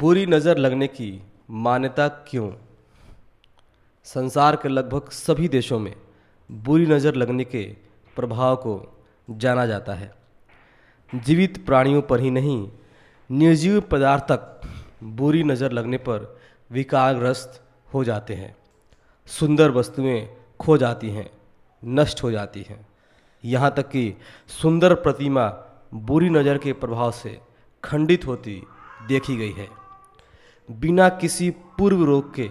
बुरी नज़र लगने की मान्यता क्यों संसार के लगभग सभी देशों में बुरी नज़र लगने के प्रभाव को जाना जाता है जीवित प्राणियों पर ही नहीं निर्जीव पदार्थ तक बुरी नज़र लगने पर विकारग्रस्त हो जाते हैं सुंदर वस्तुएं खो जाती हैं नष्ट हो जाती हैं यहाँ तक कि सुंदर प्रतिमा बुरी नज़र के प्रभाव से खंडित होती देखी गई है बिना किसी पूर्व रोग के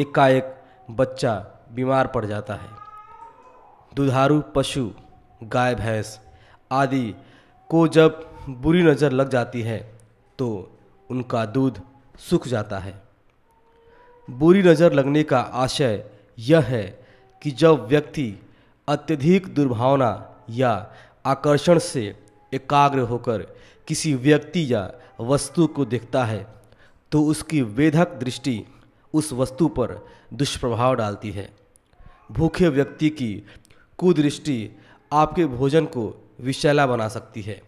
एकाएक बच्चा बीमार पड़ जाता है दुधारू पशु गाय भैंस आदि को जब बुरी नज़र लग जाती है तो उनका दूध सूख जाता है बुरी नज़र लगने का आशय यह है कि जब व्यक्ति अत्यधिक दुर्भावना या आकर्षण से एकाग्र होकर किसी व्यक्ति या वस्तु को देखता है तो उसकी वेधक दृष्टि उस वस्तु पर दुष्प्रभाव डालती है भूखे व्यक्ति की कुदृष्टि आपके भोजन को विषैला बना सकती है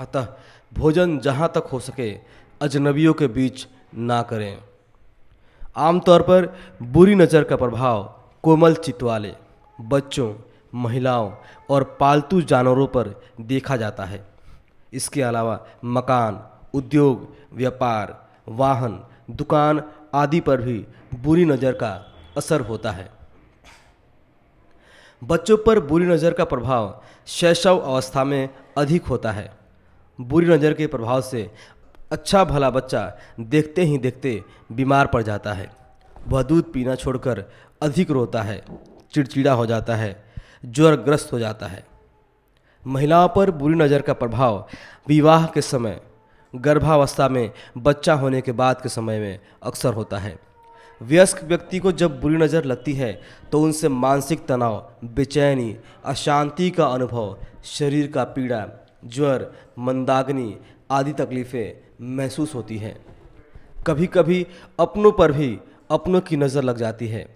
अतः भोजन जहाँ तक हो सके अजनबियों के बीच ना करें आमतौर पर बुरी नज़र का प्रभाव कोमल चित्त वाले बच्चों महिलाओं और पालतू जानवरों पर देखा जाता है इसके अलावा मकान उद्योग व्यापार वाहन दुकान आदि पर भी बुरी नज़र का असर होता है बच्चों पर बुरी नज़र का प्रभाव शैशव अवस्था में अधिक होता है बुरी नज़र के प्रभाव से अच्छा भला बच्चा देखते ही देखते बीमार पड़ जाता है वह दूध पीना छोड़कर अधिक रोता है चिड़चिड़ा हो जाता है ज्वरग्रस्त हो जाता है महिलाओं पर बुरी नज़र का प्रभाव विवाह के समय गर्भावस्था में बच्चा होने के बाद के समय में अक्सर होता है वयस्क व्यक्ति को जब बुरी नज़र लगती है तो उनसे मानसिक तनाव बेचैनी अशांति का अनुभव शरीर का पीड़ा ज्वर मंदाग्नि आदि तकलीफ़ें महसूस होती हैं कभी कभी अपनों पर भी अपनों की नज़र लग जाती है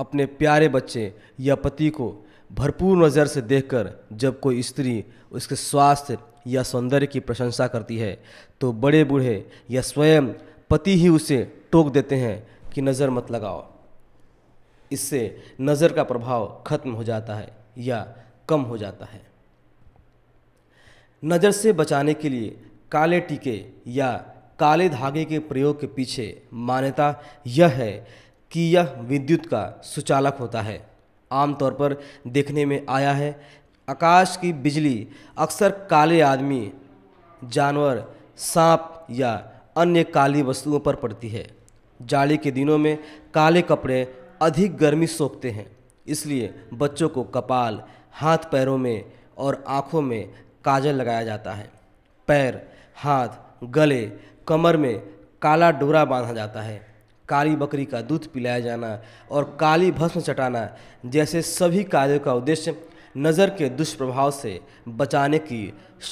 अपने प्यारे बच्चे या पति को भरपूर नज़र से देखकर जब कोई स्त्री उसके स्वास्थ्य या सौंदर्य की प्रशंसा करती है तो बड़े बूढ़े या स्वयं पति ही उसे टोक देते हैं कि नज़र मत लगाओ इससे नज़र का प्रभाव खत्म हो जाता है या कम हो जाता है नज़र से बचाने के लिए काले टीके या काले धागे के प्रयोग के पीछे मान्यता यह है कि यह विद्युत का सुचालक होता है आमतौर पर देखने में आया है आकाश की बिजली अक्सर काले आदमी जानवर सांप या अन्य काली वस्तुओं पर पड़ती है जाड़े के दिनों में काले कपड़े अधिक गर्मी सोखते हैं इसलिए बच्चों को कपाल हाथ पैरों में और आँखों में काजल लगाया जाता है पैर हाथ गले कमर में काला डोरा बांधा जाता है काली बकरी का दूध पिलाया जाना और काली भस्म चटाना जैसे सभी कार्यों का उद्देश्य नज़र के दुष्प्रभाव से बचाने की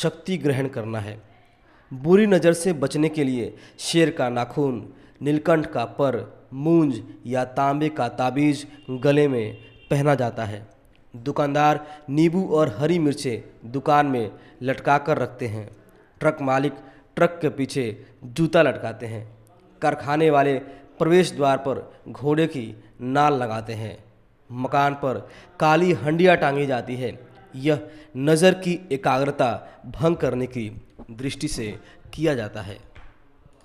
शक्ति ग्रहण करना है बुरी नज़र से बचने के लिए शेर का नाखून नीलकंठ का पर मूंज या तांबे का ताबीज गले में पहना जाता है दुकानदार नींबू और हरी मिर्चें दुकान में लटका कर रखते हैं ट्रक मालिक ट्रक के पीछे जूता लटकाते हैं कारखाने वाले प्रवेश द्वार पर घोड़े की नाल लगाते हैं मकान पर काली हंडिया टांगी जाती है यह नज़र की एकाग्रता भंग करने की दृष्टि से किया जाता है